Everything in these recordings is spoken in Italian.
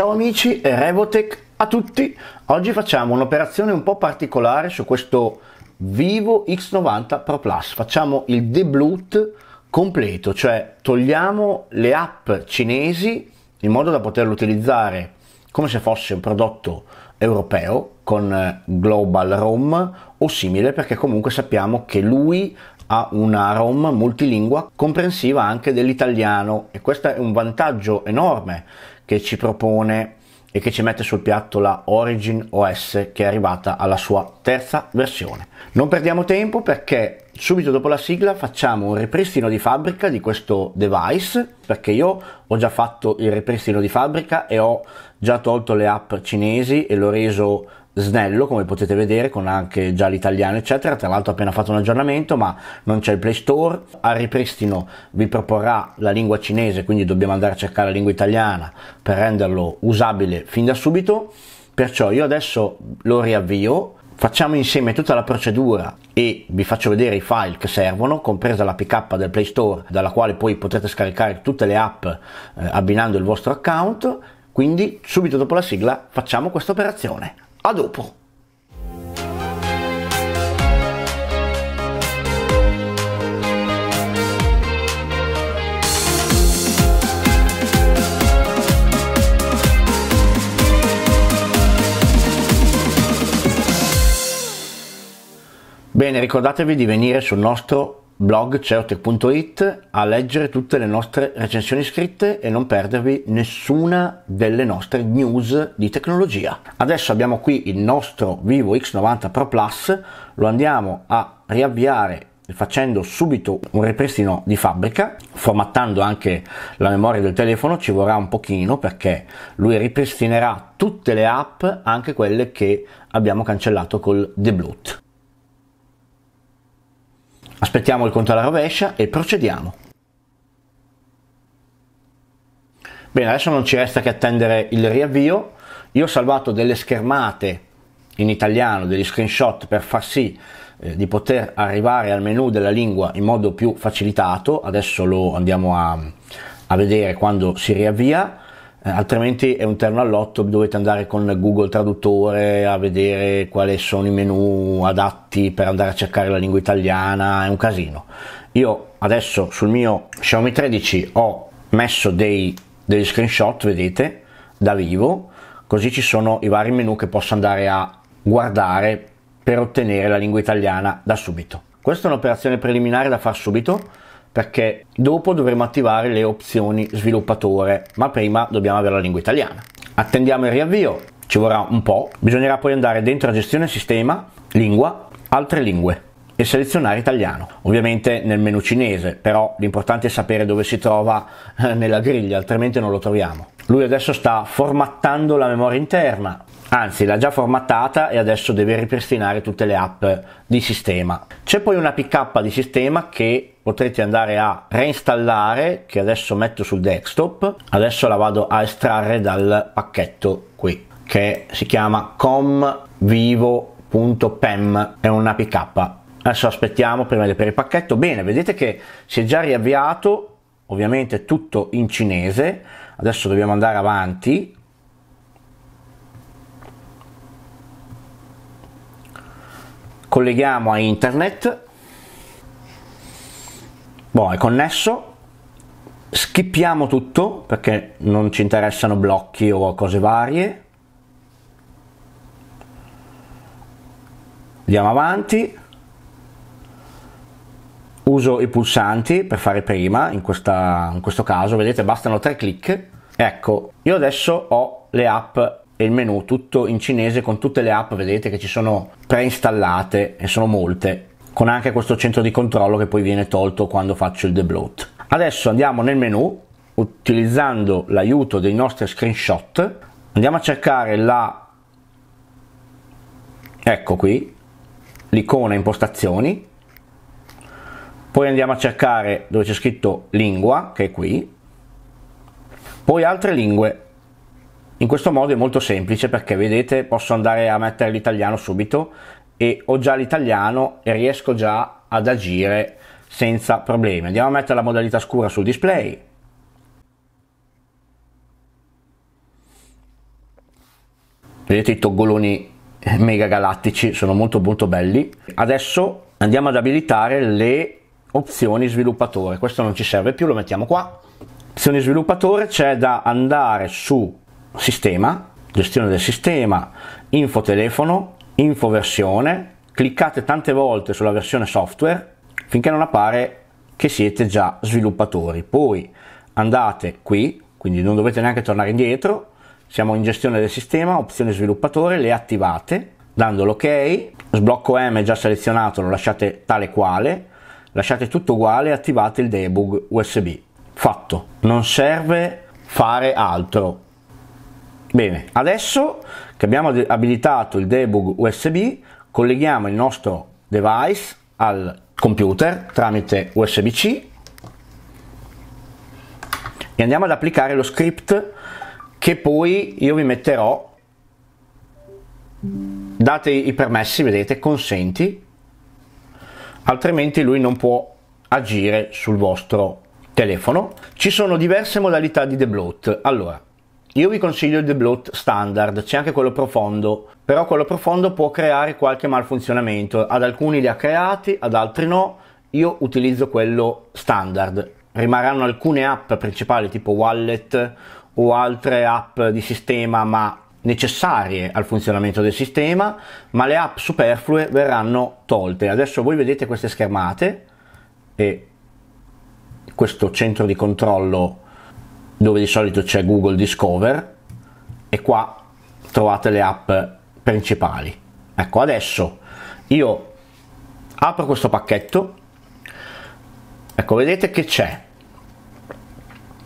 Ciao amici e Revotech a tutti! Oggi facciamo un'operazione un po' particolare su questo Vivo X90 Pro Plus. Facciamo il deblut completo, cioè togliamo le app cinesi in modo da poterlo utilizzare come se fosse un prodotto europeo con eh, Global ROM o simile perché comunque sappiamo che lui ha una ROM multilingua comprensiva anche dell'italiano e questo è un vantaggio enorme che ci propone e che ci mette sul piatto la Origin OS che è arrivata alla sua terza versione. Non perdiamo tempo perché subito dopo la sigla facciamo un ripristino di fabbrica di questo device perché io ho già fatto il ripristino di fabbrica e ho già tolto le app cinesi e l'ho reso snello come potete vedere con anche già l'italiano eccetera tra l'altro ho appena fatto un aggiornamento ma non c'è il play store al ripristino vi proporrà la lingua cinese quindi dobbiamo andare a cercare la lingua italiana per renderlo usabile fin da subito perciò io adesso lo riavvio facciamo insieme tutta la procedura e vi faccio vedere i file che servono, compresa la PK del Play Store, dalla quale poi potete scaricare tutte le app eh, abbinando il vostro account. Quindi subito dopo la sigla facciamo questa operazione. A dopo. Bene, ricordatevi di venire sul nostro blogcertec.it a leggere tutte le nostre recensioni scritte e non perdervi nessuna delle nostre news di tecnologia. Adesso abbiamo qui il nostro Vivo X90 Pro Plus, lo andiamo a riavviare facendo subito un ripristino di fabbrica, formattando anche la memoria del telefono, ci vorrà un pochino perché lui ripristinerà tutte le app, anche quelle che abbiamo cancellato col deblut. Aspettiamo il conto alla rovescia e procediamo. Bene, adesso non ci resta che attendere il riavvio. Io ho salvato delle schermate in italiano, degli screenshot per far sì eh, di poter arrivare al menu della lingua in modo più facilitato. Adesso lo andiamo a, a vedere quando si riavvia eh, altrimenti è un terno all'otto, dovete andare con Google Traduttore a vedere quali sono i menu adatti per andare a cercare la lingua italiana, è un casino. Io adesso sul mio Xiaomi 13 ho messo dei, degli screenshot, vedete, da vivo, così ci sono i vari menu che posso andare a guardare per ottenere la lingua italiana da subito. Questa è un'operazione preliminare da far subito perché dopo dovremo attivare le opzioni sviluppatore, ma prima dobbiamo avere la lingua italiana. Attendiamo il riavvio, ci vorrà un po', bisognerà poi andare dentro la gestione sistema, lingua, altre lingue e selezionare italiano, ovviamente nel menu cinese, però l'importante è sapere dove si trova eh, nella griglia, altrimenti non lo troviamo. Lui adesso sta formattando la memoria interna, anzi l'ha già formattata e adesso deve ripristinare tutte le app di sistema. C'è poi una pick up di sistema che potrete andare a reinstallare che adesso metto sul desktop, adesso la vado a estrarre dal pacchetto qui che si chiama comvivo.pem, è una pick up. Adesso aspettiamo prima di aprire il pacchetto. Bene, vedete che si è già riavviato, ovviamente tutto in cinese. Adesso dobbiamo andare avanti colleghiamo a internet, boh, è connesso, schippiamo tutto perché non ci interessano blocchi o cose varie, andiamo avanti, uso i pulsanti per fare prima, in, questa, in questo caso vedete bastano tre clic, ecco, io adesso ho le app e il menu tutto in cinese con tutte le app vedete che ci sono preinstallate e sono molte con anche questo centro di controllo che poi viene tolto quando faccio il debloat adesso andiamo nel menu utilizzando l'aiuto dei nostri screenshot andiamo a cercare la ecco qui l'icona impostazioni poi andiamo a cercare dove c'è scritto lingua che è qui poi altre lingue in questo modo è molto semplice perché vedete posso andare a mettere l'italiano subito e ho già l'italiano e riesco già ad agire senza problemi. Andiamo a mettere la modalità scura sul display. Vedete i toggoloni mega galattici, sono molto molto belli. Adesso andiamo ad abilitare le opzioni sviluppatore. Questo non ci serve più, lo mettiamo qua. Opzioni sviluppatore c'è da andare su sistema, gestione del sistema, info telefono, info versione, cliccate tante volte sulla versione software finché non appare che siete già sviluppatori. Poi andate qui, quindi non dovete neanche tornare indietro, siamo in gestione del sistema, opzione sviluppatore, le attivate dando l'ok, sblocco M già selezionato, lo lasciate tale quale, lasciate tutto uguale e attivate il debug USB. Fatto, non serve fare altro Bene, adesso che abbiamo abilitato il debug USB, colleghiamo il nostro device al computer tramite USB-C e andiamo ad applicare lo script che poi io vi metterò date i permessi, vedete, consenti, altrimenti lui non può agire sul vostro telefono. Ci sono diverse modalità di debloat. Allora, io vi consiglio il deblut standard, c'è anche quello profondo, però quello profondo può creare qualche malfunzionamento, ad alcuni li ha creati, ad altri no, io utilizzo quello standard. Rimarranno alcune app principali tipo Wallet o altre app di sistema ma necessarie al funzionamento del sistema, ma le app superflue verranno tolte. Adesso voi vedete queste schermate e questo centro di controllo dove di solito c'è Google Discover e qua trovate le app principali. Ecco, adesso io apro questo pacchetto, ecco, vedete che c'è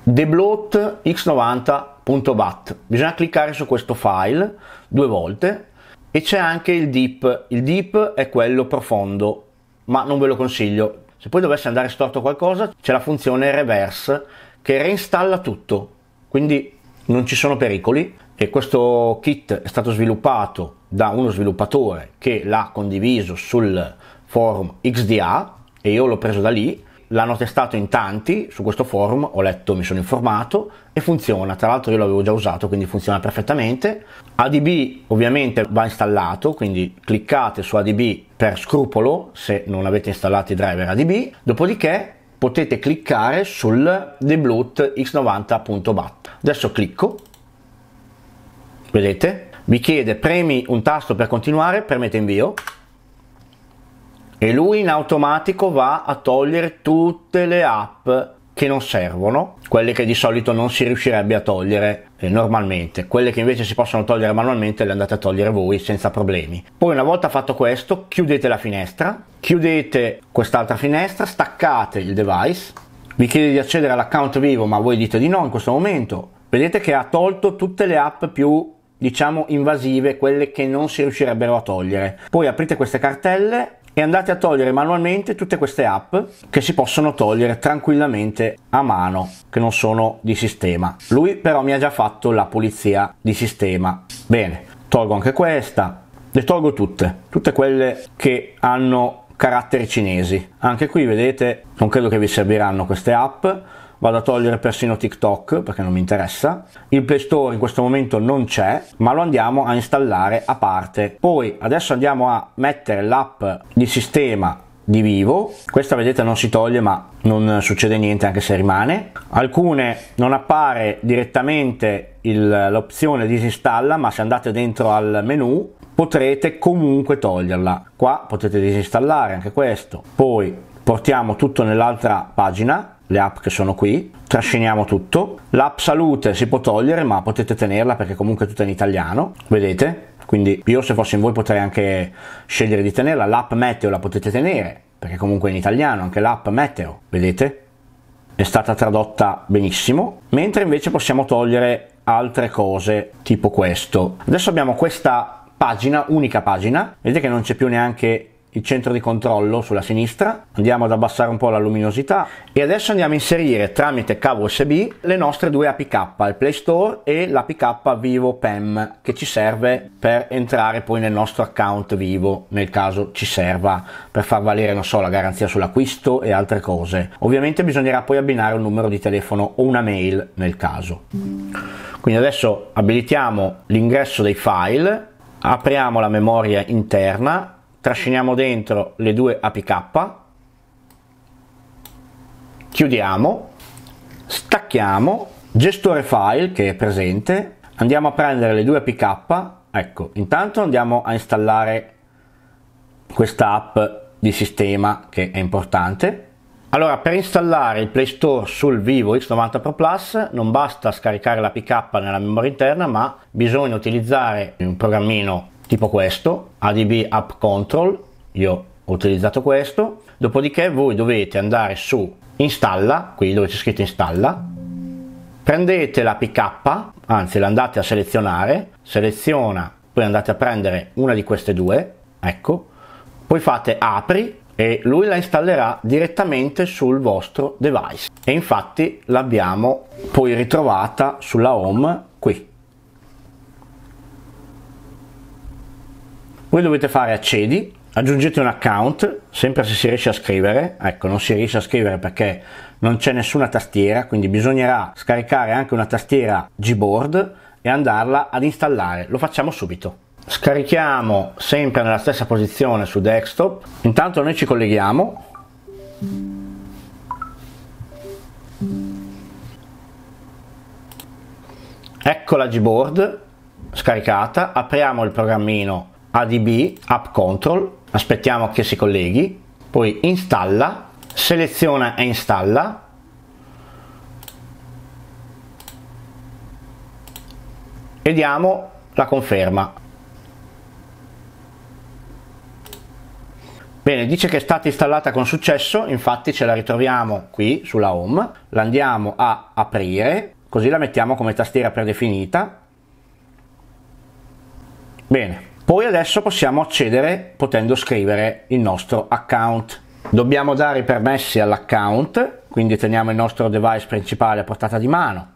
debloat x90.bat, bisogna cliccare su questo file due volte e c'è anche il deep, il deep è quello profondo, ma non ve lo consiglio. Se poi dovesse andare storto qualcosa, c'è la funzione reverse che reinstalla tutto, quindi non ci sono pericoli e questo kit è stato sviluppato da uno sviluppatore che l'ha condiviso sul forum XDA e io l'ho preso da lì l'hanno testato in tanti su questo forum, ho letto, mi sono informato e funziona. Tra l'altro io l'avevo già usato, quindi funziona perfettamente. ADB ovviamente va installato, quindi cliccate su ADB per scrupolo se non avete installato i driver ADB. Dopodiché potete cliccare sul Debloat x90.bat. Adesso clicco, vedete? Mi chiede premi un tasto per continuare, premete invio e lui in automatico va a togliere tutte le app che non servono, quelle che di solito non si riuscirebbe a togliere eh, normalmente, quelle che invece si possono togliere manualmente le andate a togliere voi senza problemi. Poi una volta fatto questo chiudete la finestra, chiudete quest'altra finestra, staccate il device, vi chiede di accedere all'account vivo ma voi dite di no in questo momento, vedete che ha tolto tutte le app più diciamo invasive, quelle che non si riuscirebbero a togliere. Poi aprite queste cartelle e andate a togliere manualmente tutte queste app che si possono togliere tranquillamente a mano, che non sono di sistema. Lui però mi ha già fatto la pulizia di sistema. Bene, tolgo anche questa, le tolgo tutte, tutte quelle che hanno caratteri cinesi. Anche qui vedete, non credo che vi serviranno queste app, vado a togliere persino TikTok perché non mi interessa. Il Play Store in questo momento non c'è, ma lo andiamo a installare a parte. Poi adesso andiamo a mettere l'app di sistema di vivo questa vedete non si toglie ma non succede niente anche se rimane alcune non appare direttamente il, l'opzione disinstalla ma se andate dentro al menu potrete comunque toglierla. Qua potete disinstallare anche questo. Poi portiamo tutto nell'altra pagina, le app che sono qui, trasciniamo tutto. L'app salute si può togliere ma potete tenerla perché comunque è tutta in italiano, vedete? Quindi io se fossi in voi potrei anche scegliere di tenerla. L'app meteo la potete tenere perché comunque è in italiano, anche l'app meteo, vedete? È stata tradotta benissimo, mentre invece possiamo togliere altre cose tipo questo. Adesso abbiamo questa pagina, unica pagina, vedete che non c'è più neanche il centro di controllo sulla sinistra, andiamo ad abbassare un po' la luminosità e adesso andiamo a inserire tramite cavo USB le nostre due APK, il Play Store e l'APK Vivo PEM che ci serve per entrare poi nel nostro account Vivo nel caso ci serva per far valere non so la garanzia sull'acquisto e altre cose. Ovviamente bisognerà poi abbinare un numero di telefono o una mail nel caso. Quindi adesso abilitiamo l'ingresso dei file apriamo la memoria interna, trasciniamo dentro le due APK, chiudiamo, stacchiamo, gestore file che è presente, andiamo a prendere le due APK, ecco, intanto andiamo a installare questa app di sistema che è importante, allora, per installare il Play Store sul Vivo X90 Pro Plus non basta scaricare la PK nella memoria interna, ma bisogna utilizzare un programmino tipo questo, ADB App Control, io ho utilizzato questo, dopodiché voi dovete andare su installa, qui dove c'è scritto installa, prendete la PK, anzi la andate a selezionare, seleziona, poi andate a prendere una di queste due, ecco, poi fate apri e lui la installerà direttamente sul vostro device e infatti l'abbiamo poi ritrovata sulla home qui voi dovete fare accedi aggiungete un account sempre se si riesce a scrivere ecco non si riesce a scrivere perché non c'è nessuna tastiera quindi bisognerà scaricare anche una tastiera gboard e andarla ad installare lo facciamo subito scarichiamo sempre nella stessa posizione su desktop intanto noi ci colleghiamo ecco la gboard scaricata apriamo il programmino adb app control aspettiamo che si colleghi poi installa seleziona e installa e diamo la conferma Bene, dice che è stata installata con successo, infatti ce la ritroviamo qui sulla home, la andiamo a aprire, così la mettiamo come tastiera predefinita. Bene, poi adesso possiamo accedere potendo scrivere il nostro account. Dobbiamo dare i permessi all'account, quindi teniamo il nostro device principale a portata di mano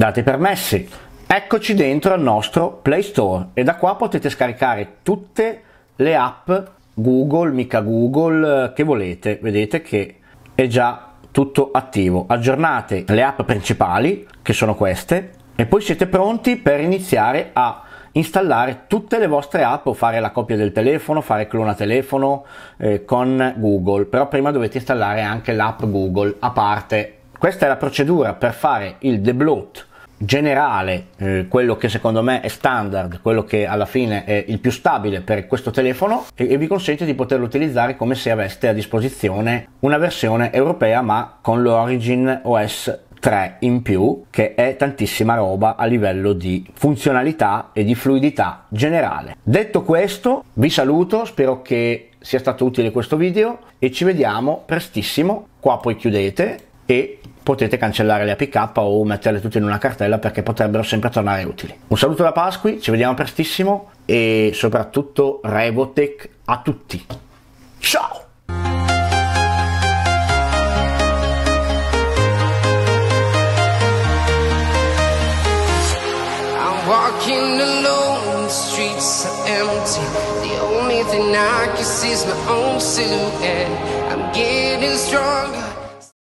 Date i permessi. Eccoci dentro al nostro Play Store e da qua potete scaricare tutte le app Google, mica Google, eh, che volete. Vedete che è già tutto attivo. Aggiornate le app principali, che sono queste, e poi siete pronti per iniziare a installare tutte le vostre app o fare la copia del telefono, fare clona telefono eh, con Google, però prima dovete installare anche l'app Google a parte. Questa è la procedura per fare il debloat generale, eh, quello che secondo me è standard, quello che alla fine è il più stabile per questo telefono e, e vi consente di poterlo utilizzare come se aveste a disposizione una versione europea ma con l'Origin OS 3 in più, che è tantissima roba a livello di funzionalità e di fluidità generale. Detto questo, vi saluto, spero che sia stato utile questo video e ci vediamo prestissimo. Qua poi chiudete e potete cancellare le APK o metterle tutte in una cartella perché potrebbero sempre tornare utili. Un saluto da Pasqui, ci vediamo prestissimo e soprattutto Revotech a tutti. Ciao! walking alone, the streets are empty. The only thing I can see is my own silhouette. I'm getting stronger.